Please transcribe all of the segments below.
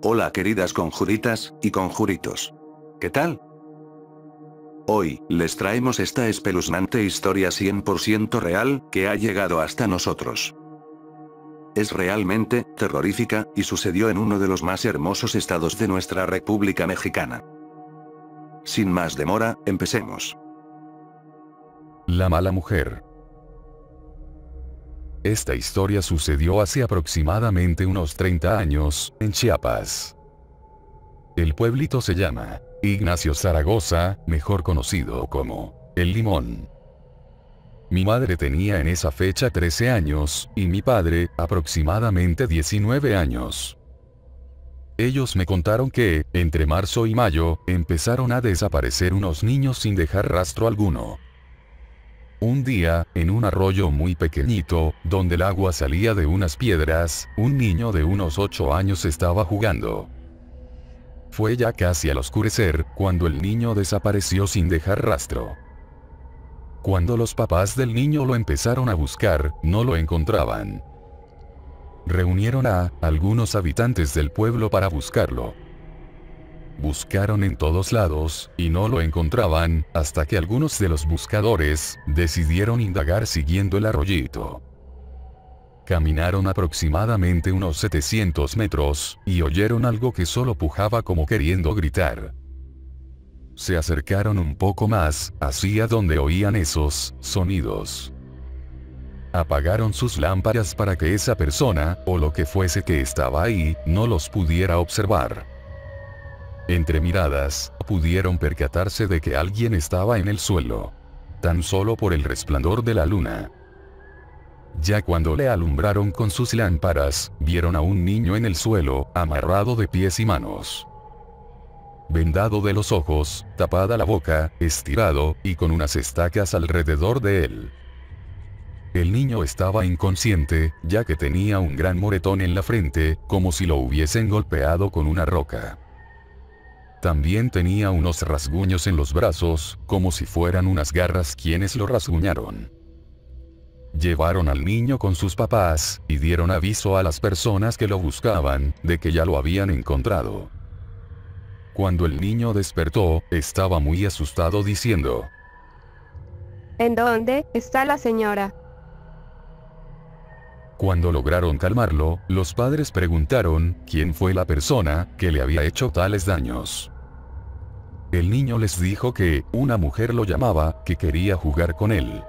Hola queridas conjuritas, y conjuritos. ¿Qué tal? Hoy, les traemos esta espeluznante historia 100% real, que ha llegado hasta nosotros. Es realmente, terrorífica, y sucedió en uno de los más hermosos estados de nuestra República Mexicana. Sin más demora, empecemos. La mala mujer. Esta historia sucedió hace aproximadamente unos 30 años, en Chiapas. El pueblito se llama Ignacio Zaragoza, mejor conocido como El Limón. Mi madre tenía en esa fecha 13 años, y mi padre, aproximadamente 19 años. Ellos me contaron que, entre marzo y mayo, empezaron a desaparecer unos niños sin dejar rastro alguno. Un día, en un arroyo muy pequeñito, donde el agua salía de unas piedras, un niño de unos 8 años estaba jugando. Fue ya casi al oscurecer, cuando el niño desapareció sin dejar rastro. Cuando los papás del niño lo empezaron a buscar, no lo encontraban. Reunieron a algunos habitantes del pueblo para buscarlo, Buscaron en todos lados, y no lo encontraban, hasta que algunos de los buscadores, decidieron indagar siguiendo el arroyito. Caminaron aproximadamente unos 700 metros, y oyeron algo que solo pujaba como queriendo gritar. Se acercaron un poco más, hacia donde oían esos sonidos. Apagaron sus lámparas para que esa persona, o lo que fuese que estaba ahí, no los pudiera observar. Entre miradas, pudieron percatarse de que alguien estaba en el suelo. Tan solo por el resplandor de la luna. Ya cuando le alumbraron con sus lámparas, vieron a un niño en el suelo, amarrado de pies y manos. Vendado de los ojos, tapada la boca, estirado, y con unas estacas alrededor de él. El niño estaba inconsciente, ya que tenía un gran moretón en la frente, como si lo hubiesen golpeado con una roca. También tenía unos rasguños en los brazos, como si fueran unas garras quienes lo rasguñaron. Llevaron al niño con sus papás, y dieron aviso a las personas que lo buscaban, de que ya lo habían encontrado. Cuando el niño despertó, estaba muy asustado diciendo, ¿En dónde está la señora? Cuando lograron calmarlo, los padres preguntaron, ¿quién fue la persona que le había hecho tales daños? El niño les dijo que, una mujer lo llamaba, que quería jugar con él.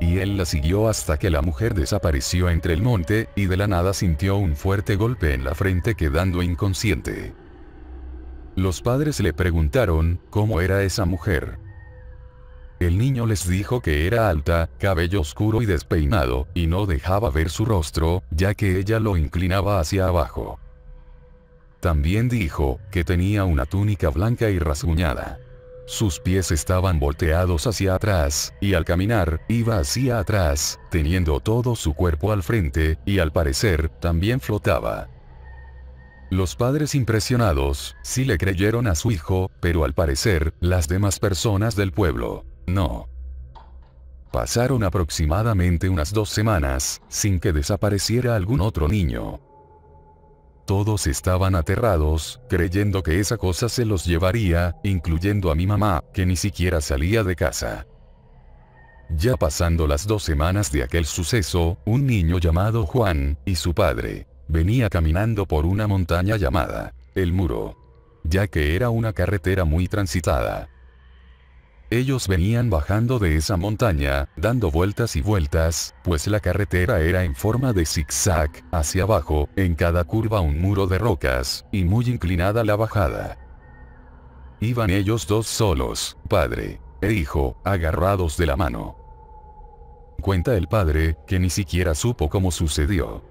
Y él la siguió hasta que la mujer desapareció entre el monte, y de la nada sintió un fuerte golpe en la frente quedando inconsciente. Los padres le preguntaron, ¿cómo era esa mujer? El niño les dijo que era alta, cabello oscuro y despeinado, y no dejaba ver su rostro, ya que ella lo inclinaba hacia abajo. También dijo, que tenía una túnica blanca y rasguñada. Sus pies estaban volteados hacia atrás, y al caminar, iba hacia atrás, teniendo todo su cuerpo al frente, y al parecer, también flotaba. Los padres impresionados, sí le creyeron a su hijo, pero al parecer, las demás personas del pueblo no. Pasaron aproximadamente unas dos semanas, sin que desapareciera algún otro niño. Todos estaban aterrados, creyendo que esa cosa se los llevaría, incluyendo a mi mamá, que ni siquiera salía de casa. Ya pasando las dos semanas de aquel suceso, un niño llamado Juan, y su padre, venía caminando por una montaña llamada El Muro, ya que era una carretera muy transitada. Ellos venían bajando de esa montaña, dando vueltas y vueltas, pues la carretera era en forma de zigzag, hacia abajo, en cada curva un muro de rocas, y muy inclinada la bajada. Iban ellos dos solos, padre e hijo, agarrados de la mano. Cuenta el padre, que ni siquiera supo cómo sucedió.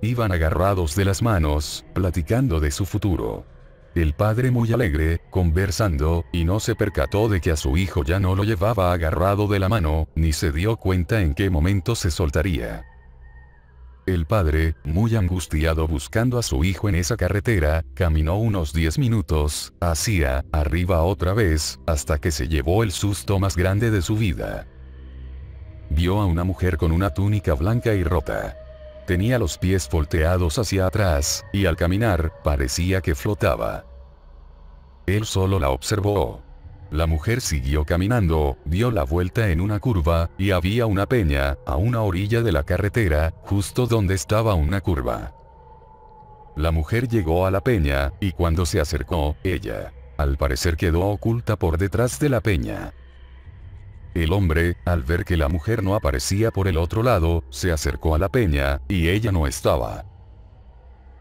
Iban agarrados de las manos, platicando de su futuro. El padre muy alegre, conversando, y no se percató de que a su hijo ya no lo llevaba agarrado de la mano, ni se dio cuenta en qué momento se soltaría. El padre, muy angustiado buscando a su hijo en esa carretera, caminó unos 10 minutos, hacia, arriba otra vez, hasta que se llevó el susto más grande de su vida. Vio a una mujer con una túnica blanca y rota. Tenía los pies volteados hacia atrás, y al caminar, parecía que flotaba. Él solo la observó. La mujer siguió caminando, dio la vuelta en una curva, y había una peña, a una orilla de la carretera, justo donde estaba una curva. La mujer llegó a la peña, y cuando se acercó, ella, al parecer quedó oculta por detrás de la peña. El hombre, al ver que la mujer no aparecía por el otro lado, se acercó a la peña, y ella no estaba.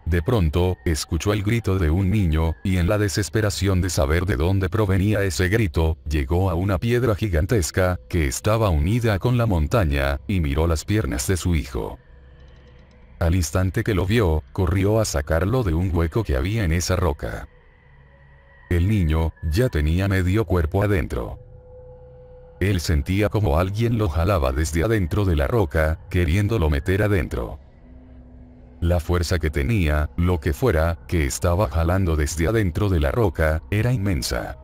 De pronto, escuchó el grito de un niño, y en la desesperación de saber de dónde provenía ese grito, llegó a una piedra gigantesca, que estaba unida con la montaña, y miró las piernas de su hijo. Al instante que lo vio, corrió a sacarlo de un hueco que había en esa roca. El niño, ya tenía medio cuerpo adentro. Él sentía como alguien lo jalaba desde adentro de la roca, queriéndolo meter adentro. La fuerza que tenía, lo que fuera, que estaba jalando desde adentro de la roca, era inmensa.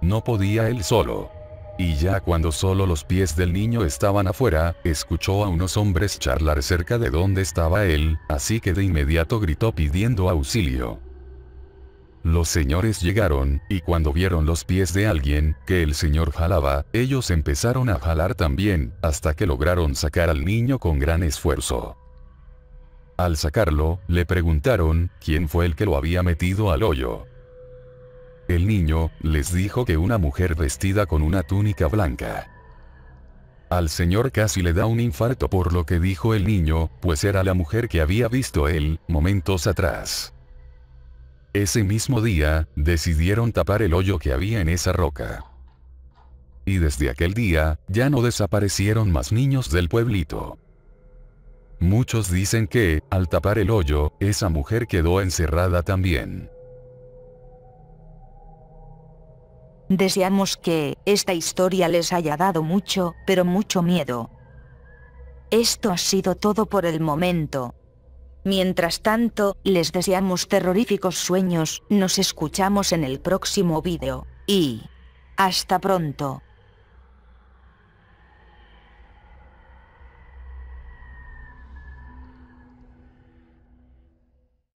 No podía él solo. Y ya cuando solo los pies del niño estaban afuera, escuchó a unos hombres charlar cerca de donde estaba él, así que de inmediato gritó pidiendo auxilio. Los señores llegaron, y cuando vieron los pies de alguien, que el señor jalaba, ellos empezaron a jalar también, hasta que lograron sacar al niño con gran esfuerzo. Al sacarlo, le preguntaron, ¿quién fue el que lo había metido al hoyo? El niño, les dijo que una mujer vestida con una túnica blanca. Al señor casi le da un infarto por lo que dijo el niño, pues era la mujer que había visto él, momentos atrás. Ese mismo día, decidieron tapar el hoyo que había en esa roca. Y desde aquel día, ya no desaparecieron más niños del pueblito. Muchos dicen que, al tapar el hoyo, esa mujer quedó encerrada también. Deseamos que, esta historia les haya dado mucho, pero mucho miedo. Esto ha sido todo por el momento, Mientras tanto, les deseamos terroríficos sueños, nos escuchamos en el próximo vídeo. Y... ¡Hasta pronto!